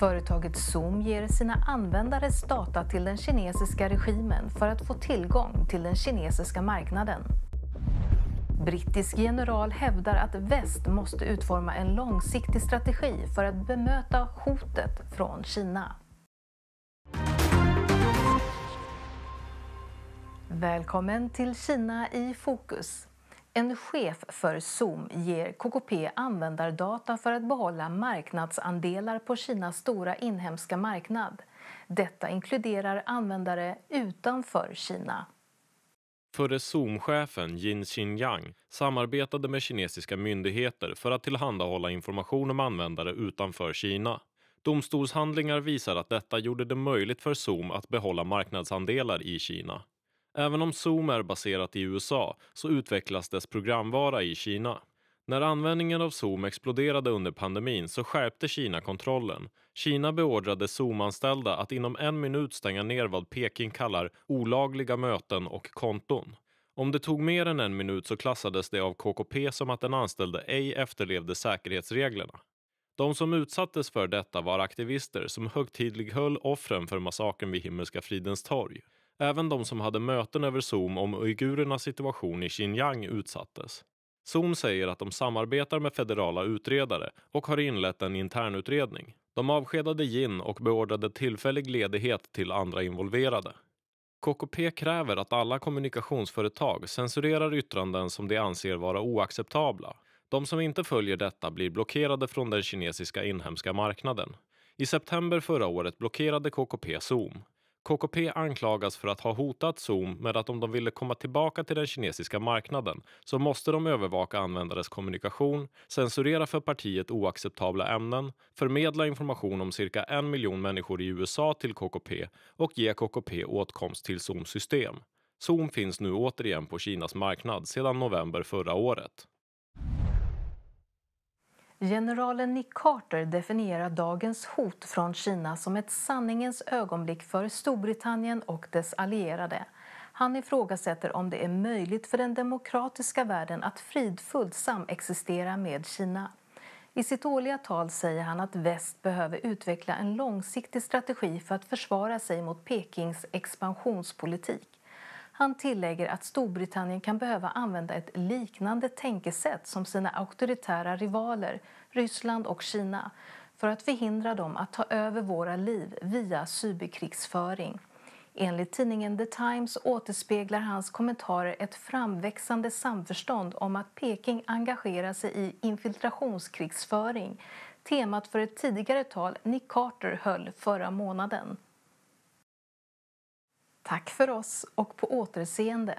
Företaget Zoom ger sina användares data till den kinesiska regimen för att få tillgång till den kinesiska marknaden. Brittisk general hävdar att väst måste utforma en långsiktig strategi för att bemöta hotet från Kina. Välkommen till Kina i fokus. En chef för Zoom ger KKP användardata för att behålla marknadsandelar på Kinas stora inhemska marknad. Detta inkluderar användare utanför Kina. Förre Zoom-chefen Jin Xinjiang samarbetade med kinesiska myndigheter för att tillhandahålla information om användare utanför Kina. Domstolshandlingar visar att detta gjorde det möjligt för Zoom att behålla marknadsandelar i Kina. Även om Zoom är baserat i USA så utvecklas dess programvara i Kina. När användningen av Zoom exploderade under pandemin så skärpte Kina kontrollen. Kina beordrade Zoom-anställda att inom en minut stänga ner vad Peking kallar olagliga möten och konton. Om det tog mer än en minut så klassades det av KKP som att den anställde ej efterlevde säkerhetsreglerna. De som utsattes för detta var aktivister som högtidlighöll offren för massakern vid Himmelska fridens torg. Även de som hade möten över Zoom om uigurernas situation i Xinjiang utsattes. Zoom säger att de samarbetar med federala utredare och har inlett en internutredning. De avskedade Jin och beordrade tillfällig ledighet till andra involverade. KKP kräver att alla kommunikationsföretag censurerar yttranden som de anser vara oacceptabla. De som inte följer detta blir blockerade från den kinesiska inhemska marknaden. I september förra året blockerade KKP Zoom. KKP anklagas för att ha hotat Zoom med att om de ville komma tillbaka till den kinesiska marknaden så måste de övervaka användares kommunikation, censurera för partiet oacceptabla ämnen, förmedla information om cirka en miljon människor i USA till KKP och ge KKP åtkomst till Zooms system. Zoom finns nu återigen på Kinas marknad sedan november förra året. Generalen Nick Carter definierar dagens hot från Kina som ett sanningens ögonblick för Storbritannien och dess allierade. Han ifrågasätter om det är möjligt för den demokratiska världen att fridfullt samexistera med Kina. I sitt årliga tal säger han att väst behöver utveckla en långsiktig strategi för att försvara sig mot Pekings expansionspolitik. Han tillägger att Storbritannien kan behöva använda ett liknande tänkesätt som sina auktoritära rivaler, Ryssland och Kina för att förhindra dem att ta över våra liv via cyberkrigsföring. Enligt tidningen The Times återspeglar hans kommentarer ett framväxande samförstånd om att Peking engagerar sig i infiltrationskrigsföring temat för ett tidigare tal Nick Carter höll förra månaden. Tack för oss och på återseende.